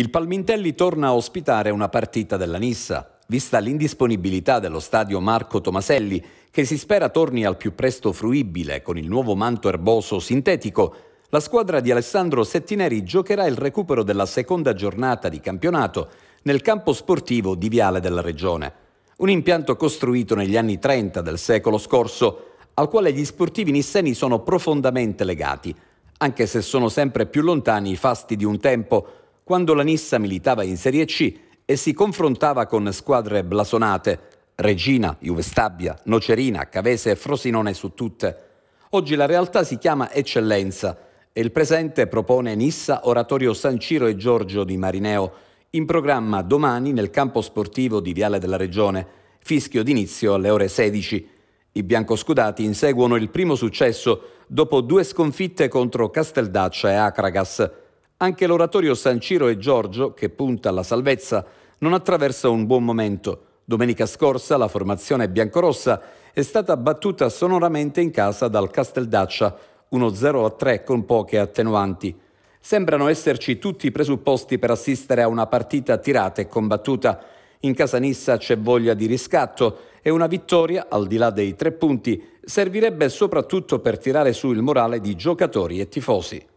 Il Palmintelli torna a ospitare una partita della Nissa, vista l'indisponibilità dello stadio Marco Tomaselli, che si spera torni al più presto fruibile con il nuovo manto erboso sintetico. La squadra di Alessandro Settineri giocherà il recupero della seconda giornata di campionato nel campo sportivo di Viale della Regione, un impianto costruito negli anni 30 del secolo scorso, al quale gli sportivi nisseni sono profondamente legati, anche se sono sempre più lontani i fasti di un tempo quando la Nissa militava in Serie C e si confrontava con squadre blasonate, Regina, Juve Stabia, Nocerina, Cavese e Frosinone su tutte. Oggi la realtà si chiama Eccellenza e il presente propone Nissa, Oratorio San Ciro e Giorgio di Marineo, in programma domani nel campo sportivo di Viale della Regione, fischio d'inizio alle ore 16. I biancoscudati inseguono il primo successo dopo due sconfitte contro Casteldaccia e Acragas. Anche l'oratorio San Ciro e Giorgio, che punta alla salvezza, non attraversa un buon momento. Domenica scorsa la formazione biancorossa è stata battuta sonoramente in casa dal Casteldaccia, 1-0-3 a con poche attenuanti. Sembrano esserci tutti i presupposti per assistere a una partita tirata e combattuta. In casa Nissa c'è voglia di riscatto e una vittoria, al di là dei tre punti, servirebbe soprattutto per tirare su il morale di giocatori e tifosi.